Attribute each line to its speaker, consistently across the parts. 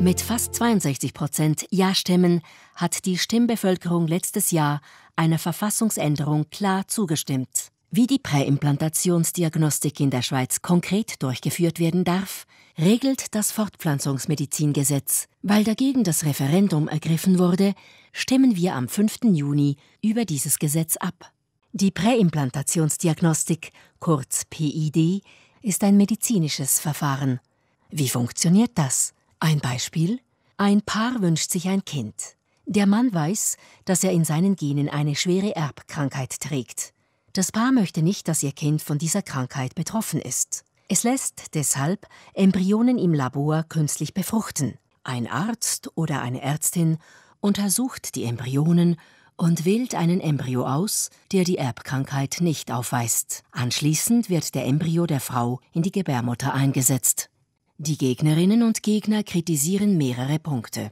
Speaker 1: Mit fast 62 Prozent Ja-Stimmen hat die Stimmbevölkerung letztes Jahr einer Verfassungsänderung klar zugestimmt. Wie die Präimplantationsdiagnostik in der Schweiz konkret durchgeführt werden darf, regelt das Fortpflanzungsmedizingesetz. Weil dagegen das Referendum ergriffen wurde, stimmen wir am 5. Juni über dieses Gesetz ab. Die Präimplantationsdiagnostik, kurz PID, ist ein medizinisches Verfahren. Wie funktioniert das? Ein Beispiel? Ein Paar wünscht sich ein Kind. Der Mann weiß, dass er in seinen Genen eine schwere Erbkrankheit trägt. Das Paar möchte nicht, dass ihr Kind von dieser Krankheit betroffen ist. Es lässt deshalb Embryonen im Labor künstlich befruchten. Ein Arzt oder eine Ärztin untersucht die Embryonen und wählt einen Embryo aus, der die Erbkrankheit nicht aufweist. Anschließend wird der Embryo der Frau in die Gebärmutter eingesetzt. Die Gegnerinnen und Gegner kritisieren mehrere Punkte.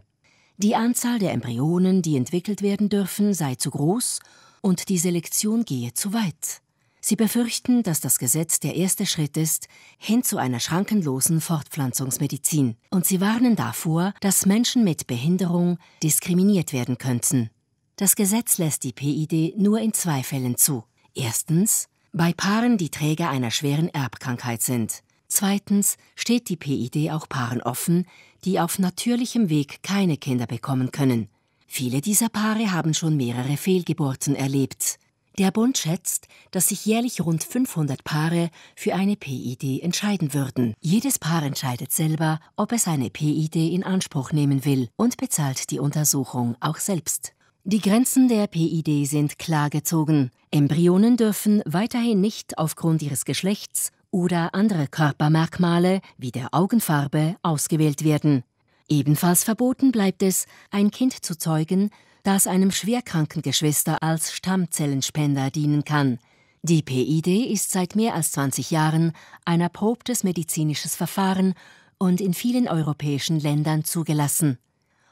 Speaker 1: Die Anzahl der Embryonen, die entwickelt werden dürfen, sei zu groß und die Selektion gehe zu weit. Sie befürchten, dass das Gesetz der erste Schritt ist hin zu einer schrankenlosen Fortpflanzungsmedizin, und sie warnen davor, dass Menschen mit Behinderung diskriminiert werden könnten. Das Gesetz lässt die PID nur in zwei Fällen zu. Erstens bei Paaren, die Träger einer schweren Erbkrankheit sind. Zweitens steht die PID auch Paaren offen, die auf natürlichem Weg keine Kinder bekommen können. Viele dieser Paare haben schon mehrere Fehlgeburten erlebt. Der Bund schätzt, dass sich jährlich rund 500 Paare für eine PID entscheiden würden. Jedes Paar entscheidet selber, ob es eine PID in Anspruch nehmen will und bezahlt die Untersuchung auch selbst. Die Grenzen der PID sind klar gezogen. Embryonen dürfen weiterhin nicht aufgrund ihres Geschlechts oder andere Körpermerkmale wie der Augenfarbe ausgewählt werden. Ebenfalls verboten bleibt es, ein Kind zu zeugen, das einem schwerkranken Geschwister als Stammzellenspender dienen kann. Die PID ist seit mehr als 20 Jahren ein erprobtes medizinisches Verfahren und in vielen europäischen Ländern zugelassen.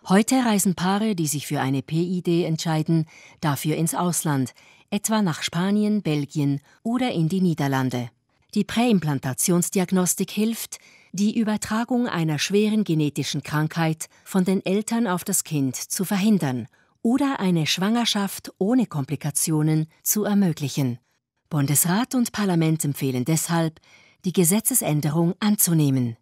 Speaker 1: Heute reisen Paare, die sich für eine PID entscheiden, dafür ins Ausland, etwa nach Spanien, Belgien oder in die Niederlande. Die Präimplantationsdiagnostik hilft, die Übertragung einer schweren genetischen Krankheit von den Eltern auf das Kind zu verhindern oder eine Schwangerschaft ohne Komplikationen zu ermöglichen. Bundesrat und Parlament empfehlen deshalb, die Gesetzesänderung anzunehmen.